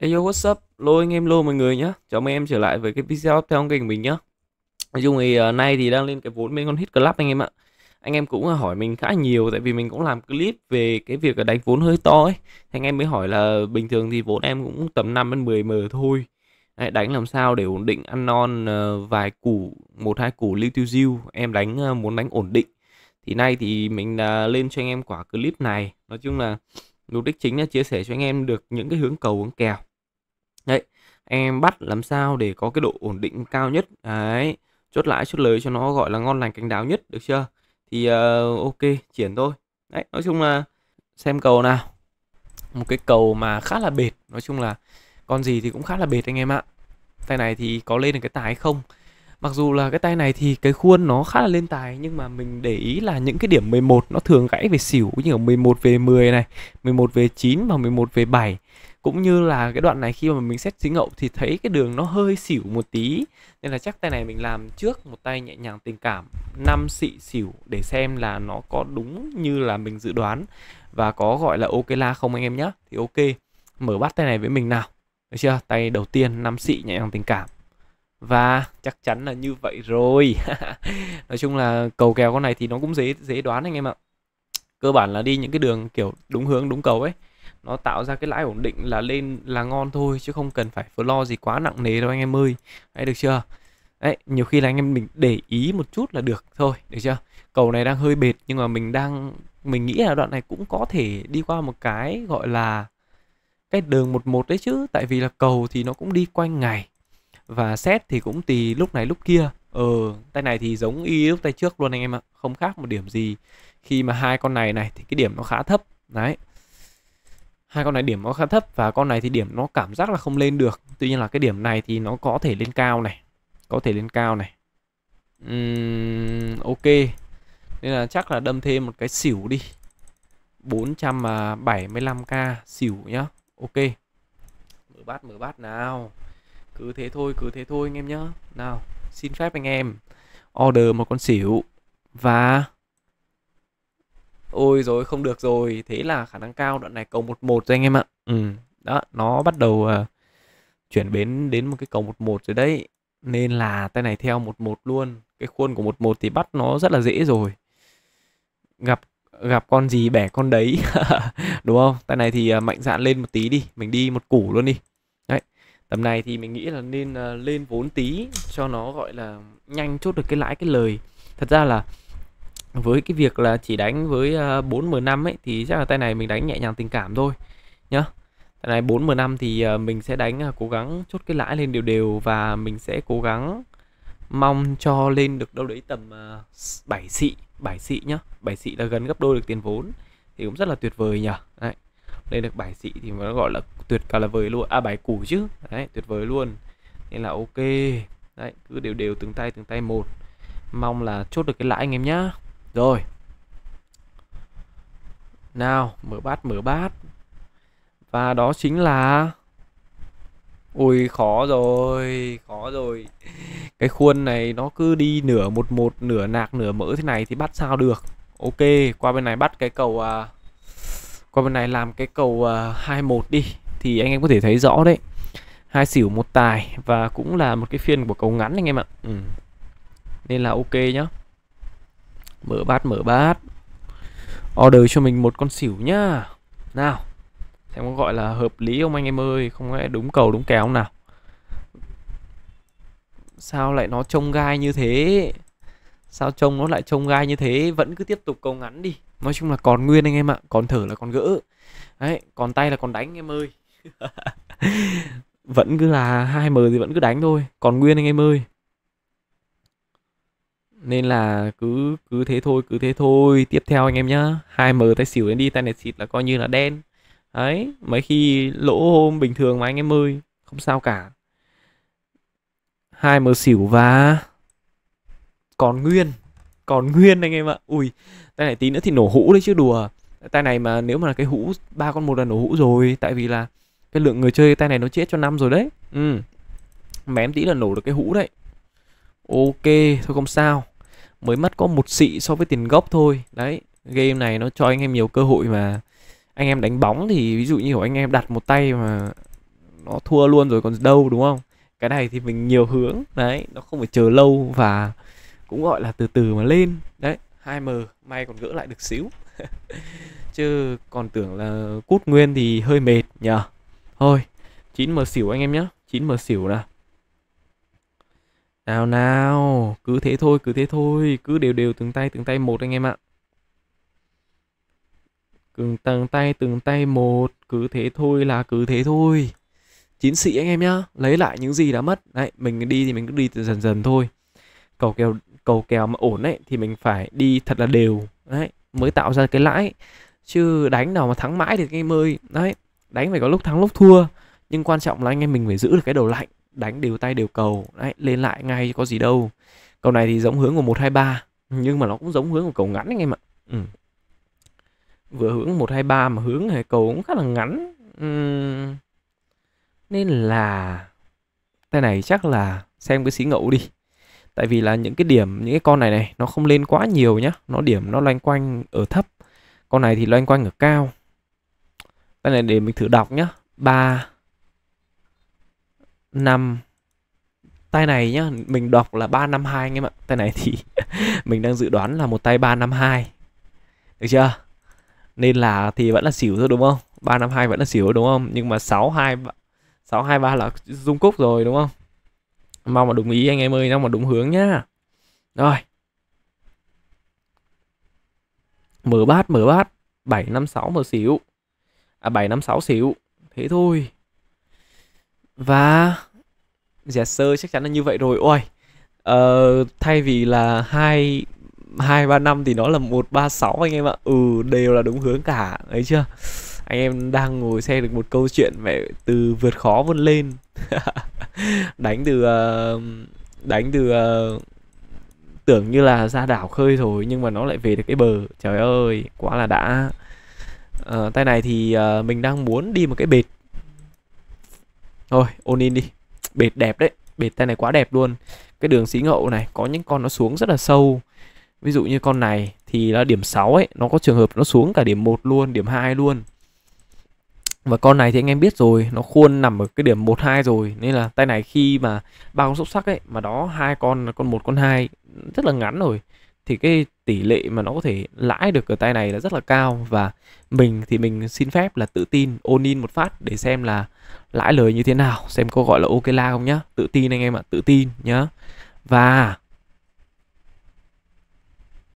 Ayo what's up, lô anh em lô mọi người nhé Chào mừng em trở lại với cái video theo kênh mình nhé Nói chung thì uh, nay thì đang lên cái vốn bên con hit club anh em ạ Anh em cũng ờ, hỏi mình khá nhiều tại vì mình cũng làm clip về cái việc đánh vốn hơi to ấy Thì anh em mới hỏi là bình thường thì vốn em cũng tầm 5 đến 10 m thôi Đấy, Đánh làm sao để ổn định ăn non uh, vài củ, một hai củ lưu tiêu diêu Em đánh uh, muốn đánh ổn định Thì nay thì mình uh, lên cho anh em quả clip này Nói chung là mục đích chính là chia sẻ cho anh em được những cái hướng cầu hướng kèo Đấy, em bắt làm sao để có cái độ ổn định cao nhất. Đấy, chốt lãi chốt lời cho nó gọi là ngon lành cánh đáo nhất được chưa? Thì uh, ok, triển thôi. Đấy, nói chung là xem cầu nào. Một cái cầu mà khá là bệt, nói chung là con gì thì cũng khá là bệt anh em ạ. Tay này thì có lên được cái tài không? Mặc dù là cái tay này thì cái khuôn nó khá là lên tài nhưng mà mình để ý là những cái điểm 11 nó thường gãy về xỉu như ở 11 về 10 này, 11 về 9 và 11 về 7 cũng như là cái đoạn này khi mà mình xét xí ngậu thì thấy cái đường nó hơi xỉu một tí nên là chắc tay này mình làm trước một tay nhẹ nhàng tình cảm năm xị xỉu để xem là nó có đúng như là mình dự đoán và có gọi là ok la không anh em nhé thì ok mở bắt tay này với mình nào được chưa tay đầu tiên năm xị nhẹ nhàng tình cảm và chắc chắn là như vậy rồi nói chung là cầu kèo con này thì nó cũng dễ dễ đoán anh em ạ cơ bản là đi những cái đường kiểu đúng hướng đúng cầu ấy nó tạo ra cái lãi ổn định là lên là ngon thôi chứ không cần phải floor gì quá nặng nề đâu anh em ơi đấy được chưa đấy nhiều khi là anh em mình để ý một chút là được thôi được chưa cầu này đang hơi bệt nhưng mà mình đang mình nghĩ là đoạn này cũng có thể đi qua một cái gọi là cái đường 11 đấy chứ tại vì là cầu thì nó cũng đi quanh ngày và xét thì cũng tùy lúc này lúc kia ờ tay này thì giống y lúc tay trước luôn anh em ạ không khác một điểm gì khi mà hai con này này thì cái điểm nó khá thấp đấy hai con này điểm nó khá thấp và con này thì điểm nó cảm giác là không lên được tuy nhiên là cái điểm này thì nó có thể lên cao này có thể lên cao này uhm, ok nên là chắc là đâm thêm một cái xỉu đi 475k xỉu nhá ok mở bát mở bát nào cứ thế thôi cứ thế thôi anh em nhá nào xin phép anh em order một con xỉu và ôi rồi không được rồi thế là khả năng cao đoạn này cầu một một rồi anh em ạ ừ đó nó bắt đầu uh, chuyển biến đến một cái cầu một một rồi đấy nên là tay này theo một một luôn cái khuôn của một một thì bắt nó rất là dễ rồi gặp gặp con gì bẻ con đấy đúng không tay này thì uh, mạnh dạn lên một tí đi mình đi một củ luôn đi đấy tầm này thì mình nghĩ là nên uh, lên vốn tí cho nó gọi là nhanh chốt được cái lãi cái lời thật ra là với cái việc là chỉ đánh với 4M5 ờ, ấy thì chắc là tay này mình đánh nhẹ nhàng tình cảm thôi nhá. Tay này 4M5 thì ờ, mình sẽ đánh ờ, cố gắng chốt cái lãi lên đều đều và mình sẽ cố gắng mong cho lên được đâu đấy tầm 7 xị, 7 xị nhá. 7 xị là gần gấp đôi được tiền vốn thì cũng rất là tuyệt vời nhỉ. Đấy. Lên được 7 xị thì nó gọi là tuyệt cả là vời luôn, à 7 củ chứ. Đấy, tuyệt vời luôn. Nên là ok. Đấy, cứ đều đều từng tay từng tay một. Mong là chốt được cái lãi anh em nhá rồi nào mở bát mở bát và đó chính là ui khó rồi khó rồi cái khuôn này nó cứ đi nửa một một nửa nạc nửa mỡ thế này thì bắt sao được ok qua bên này bắt cái cầu à, qua bên này làm cái cầu à, 21 đi thì anh em có thể thấy rõ đấy hai xỉu một tài và cũng là một cái phiên của cầu ngắn anh em ạ ừ. nên là ok nhá Mở bát mở bát Order cho mình một con xỉu nhá Nào Xem có gọi là hợp lý không anh em ơi Không lẽ đúng cầu đúng kéo nào Sao lại nó trông gai như thế Sao trông nó lại trông gai như thế Vẫn cứ tiếp tục cầu ngắn đi Nói chung là còn nguyên anh em ạ Còn thở là còn gỡ Đấy Còn tay là còn đánh anh em ơi Vẫn cứ là hai m thì vẫn cứ đánh thôi Còn nguyên anh em ơi nên là cứ cứ thế thôi cứ thế thôi tiếp theo anh em nhá hai m tay xỉu lên đi tay này xịt là coi như là đen đấy mấy khi lỗ hôm bình thường mà anh em ơi không sao cả hai m xỉu và còn nguyên còn nguyên anh em ạ ui tay này tí nữa thì nổ hũ đấy chứ đùa tay này mà nếu mà là cái hũ ba con một là nổ hũ rồi tại vì là cái lượng người chơi tay này nó chết cho năm rồi đấy ừ mém tí là nổ được cái hũ đấy ok thôi không sao mới mất có một xị so với tiền gốc thôi đấy game này nó cho anh em nhiều cơ hội mà anh em đánh bóng thì ví dụ như của anh em đặt một tay mà nó thua luôn rồi còn đâu đúng không cái này thì mình nhiều hướng đấy nó không phải chờ lâu và cũng gọi là từ từ mà lên đấy 2M may còn gỡ lại được xíu chứ còn tưởng là cút nguyên thì hơi mệt nhờ thôi 9M xỉu anh em nhé 9M xỉu nào nào nào, cứ thế thôi, cứ thế thôi, cứ đều đều từng tay từng tay một anh em ạ. Từng tay từng tay một, cứ thế thôi là cứ thế thôi. Chiến sĩ anh em nhá, lấy lại những gì đã mất. Đấy, mình đi thì mình cứ đi từ dần dần thôi. Cầu kèo cầu kèo mà ổn ấy thì mình phải đi thật là đều. Đấy, mới tạo ra cái lãi. Chứ đánh nào mà thắng mãi thì anh em ơi. Đấy, đánh phải có lúc thắng lúc thua nhưng quan trọng là anh em mình phải giữ được cái đầu lạnh đánh đều tay đều cầu đấy lên lại ngay có gì đâu cầu này thì giống hướng của 123 nhưng mà nó cũng giống hướng của cầu ngắn anh em ạ ừ. vừa hướng 123 mà hướng này cầu cũng khá là ngắn uhm. nên là tay này chắc là xem cái xí ngẫu đi tại vì là những cái điểm những cái con này này nó không lên quá nhiều nhá nó điểm nó loanh quanh ở thấp con này thì loanh quanh ở cao tay này để mình thử đọc nhá ba năm tay này nhá mình đọc là 352 anh em ạ tay này thì mình đang dự đoán là một tay 352 được chưa nên là thì vẫn là xỉu thôi đúng không 352 vẫn là xỉu đúng không nhưng mà 62 623 là dung cúc rồi đúng không mong mà đúng ý anh em ơi mong mà đúng hướng nhá rồi mở bát mở bát 756 mở xỉu à 756 xỉu thế thôi và giả sơ chắc chắn là như vậy rồi ôi uh, ờ, thay vì là hai hai ba năm thì nó là một ba sáu anh em ạ ừ đều là đúng hướng cả ấy chưa anh em đang ngồi xem được một câu chuyện về từ vượt khó vươn lên đánh từ ờ, đánh từ ờ, tưởng như là ra đảo khơi rồi nhưng mà nó lại về được cái bờ trời ơi quá là đã uh, tay này thì mình đang muốn đi một cái bệt thôi ôn in đi bệt đẹp đấy bệt tay này quá đẹp luôn cái đường xí ngậu này có những con nó xuống rất là sâu ví dụ như con này thì là điểm 6 ấy nó có trường hợp nó xuống cả điểm 1 luôn điểm 2 luôn và con này thì anh em biết rồi nó khuôn nằm ở cái điểm 12 rồi nên là tay này khi mà ba con xúc sắc ấy mà đó hai con con một con hai rất là ngắn rồi thì cái tỷ lệ mà nó có thể lãi được ở tay này là rất là cao và mình thì mình xin phép là tự tin ôn in một phát để xem là lãi lời như thế nào xem có gọi là ok la không nhá tự tin anh em ạ tự tin nhá và